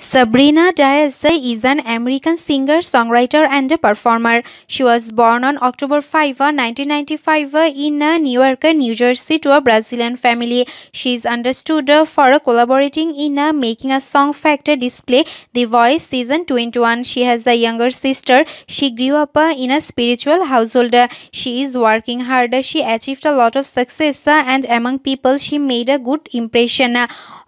Sabrina Diaz is an American singer, songwriter, and performer. She was born on October 5, 1995, in Newark, New Jersey, to a Brazilian family. She is understood for collaborating in Making a Song Factor display, The Voice Season 21. She has a younger sister. She grew up in a spiritual household. She is working hard. She achieved a lot of success, and among people, she made a good impression.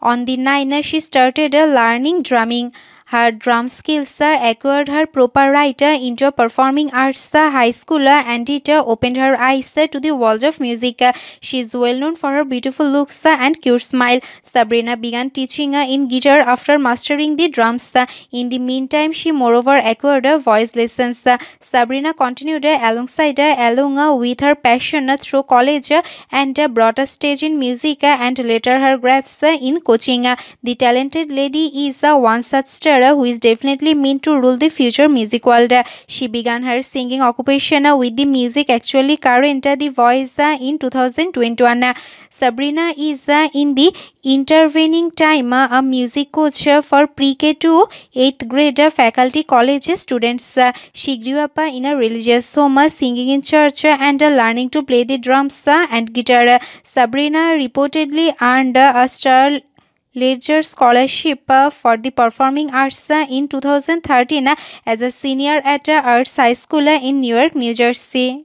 On the niner, she started learning drumming her drum skills acquired her proper right into performing arts high school and it opened her eyes to the world of music. She is well known for her beautiful looks and cute smile. Sabrina began teaching in guitar after mastering the drums. In the meantime, she moreover acquired voice lessons. Sabrina continued alongside along with her passion through college and brought a stage in music and later her grasp in coaching. The talented lady is one such star who is definitely meant to rule the future music world. She began her singing occupation with the music actually current the voice in 2021. Sabrina is in the intervening time a music coach for pre-K to 8th grade faculty college students. She grew up in a religious home singing in church and learning to play the drums and guitar. Sabrina reportedly earned a star Ledger Scholarship for the Performing Arts in 2013 as a senior at Arts High School in Newark, New Jersey.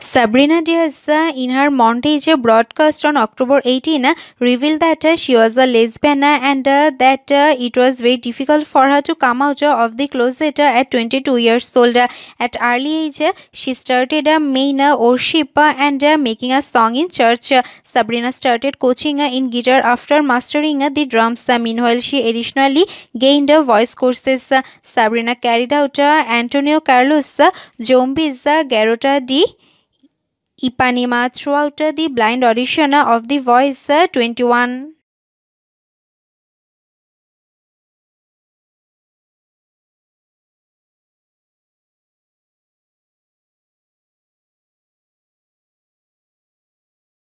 Sabrina Diaz, uh, in her montage broadcast on October 18, uh, revealed that uh, she was a lesbian and that it was very difficult for her to come out of the closet at 22 years old. At early age, she started a main worship and making a song in church. Sabrina started coaching in guitar after mastering the drums. Meanwhile, she additionally gained voice courses. Sabrina carried out Antonio Carlos Zombies Garota D. Ipanema throughout the blind audition of The Voice 21.